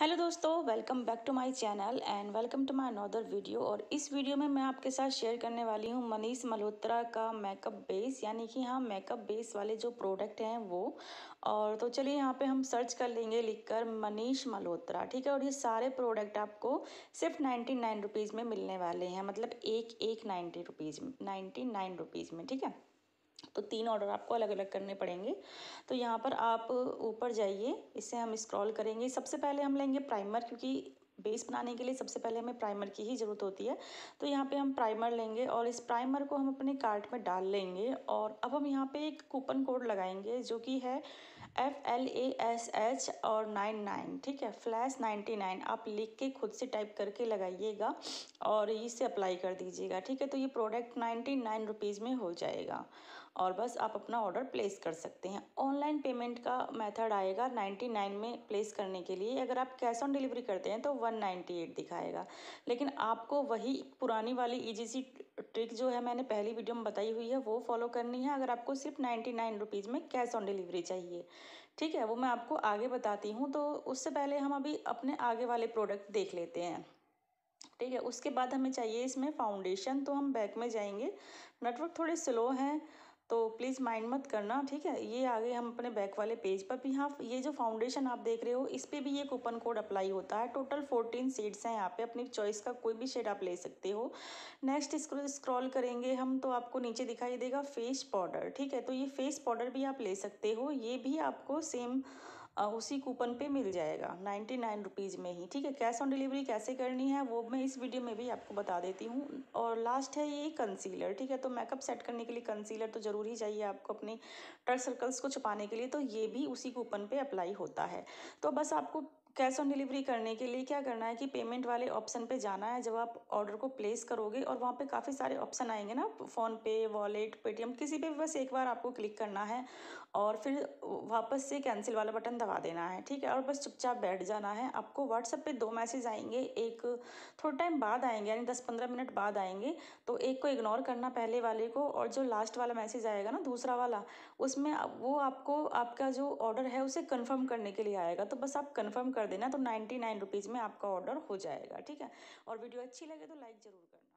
hello दोस्तों welcome back to my channel and welcome to my another video और इस video में मैं आपके साथ शेयर करने वाली हूँ मनीष मल्होत्रा का मेकअप बेस यानी कि हाँ मेकअप बेस वाले जो प्रोडक्ट हैं वो और तो चलिए यहाँ पे हम सर्च कर लेंगे लिखकर मनीष मल्होत्रा ठीक है और ये सारे प्रोडक्ट आपको सिर्फ नाइन्टी नाइन में मिलने वाले हैं मतलब एक एक नाइन्टी रुपीज़ में नाइन्टी में ठीक है तो तीन ऑर्डर आपको अलग अलग करने पड़ेंगे तो यहाँ पर आप ऊपर जाइए इसे हम स्क्रॉल करेंगे सबसे पहले हम लेंगे प्राइमर क्योंकि बेस बनाने के लिए सबसे पहले हमें प्राइमर की ही ज़रूरत होती है तो यहाँ पे हम प्राइमर लेंगे और इस प्राइमर को हम अपने कार्ट में डाल लेंगे और अब हम यहाँ पे एक कूपन कोड लगाएंगे जो कि है F L A S H और नाइन नाइन ठीक है फ्लैश नाइन्टी नाइन आप लिख के खुद से टाइप करके लगाइएगा और इसे अप्लाई कर दीजिएगा ठीक है तो ये प्रोडक्ट नाइन्टी नाइन रुपीज़ में हो जाएगा और बस आप अपना ऑर्डर प्लेस कर सकते हैं ऑनलाइन पेमेंट का मेथड आएगा नाइन्टी नाइन में प्लेस करने के लिए अगर आप कैश ऑन डिलीवरी करते हैं तो वन नाइन्टी एट दिखाएगा लेकिन आपको वही पुरानी वाली सी ट्रिक जो है मैंने पहली वीडियो में बताई हुई है वो फॉलो करनी है अगर आपको सिर्फ नाइन्टी नाइन रुपीज़ में कैश ऑन डिलीवरी चाहिए ठीक है वो मैं आपको आगे बताती हूँ तो उससे पहले हम अभी अपने आगे वाले प्रोडक्ट देख लेते हैं ठीक है उसके बाद हमें चाहिए इसमें फाउंडेशन तो हम बैक में जाएंगे नेटवर्क थोड़े स्लो हैं तो प्लीज़ माइंड मत करना ठीक है ये आगे हम अपने बैक वाले पेज पर भी यहाँ ये जो फाउंडेशन आप देख रहे हो इस पर भी ये कूपन कोड अप्लाई होता है टोटल फोर्टीन शेड्स हैं यहाँ पे अपनी चॉइस का कोई भी शेड आप ले सकते हो नेक्स्ट इसको स्क्रॉल करेंगे हम तो आपको नीचे दिखाई देगा फेस पाउडर ठीक है तो ये फेस पाउडर भी आप ले सकते हो ये भी आपको सेम उसी कूपन पे मिल जाएगा नाइन्टी नाइन रुपीज़ में ही ठीक है कैश ऑन डिलीवरी कैसे करनी है वो मैं इस वीडियो में भी आपको बता देती हूँ और लास्ट है ये कंसीलर ठीक है तो मेकअप सेट करने के लिए कंसीलर तो ज़रूर ही चाहिए आपको अपने डार्क सर्कल्स को छुपाने के लिए तो ये भी उसी कूपन पर अप्लाई होता है तो बस आपको कैश ऑन डिलीवरी करने के लिए क्या करना है कि पेमेंट वाले ऑप्शन पे जाना है जब आप ऑर्डर को प्लेस करोगे और वहाँ पे काफ़ी सारे ऑप्शन आएंगे ना फ़ोन पे वॉलेट पेटीएम किसी पे भी बस एक बार आपको क्लिक करना है और फिर वापस से कैंसिल वाला बटन दबा देना है ठीक है और बस चुपचाप बैठ जाना है आपको व्हाट्सअप पर दो मैसेज आएंगे एक थोड़े टाइम बाद आएंगे यानी दस पंद्रह मिनट बाद आएंगे तो एक को इग्नोर करना पहले वाले को और जो लास्ट वाला मैसेज आएगा ना दूसरा वाला उसमें वो आपको आपका जो ऑर्डर है उसे कन्फर्म करने के लिए आएगा तो बस आप कन्फर्म कर कर देना तो नाइन्टी नाइन रुपीज़ में आपका ऑर्डर हो जाएगा ठीक है और वीडियो अच्छी लगे तो लाइक ज़रूर करना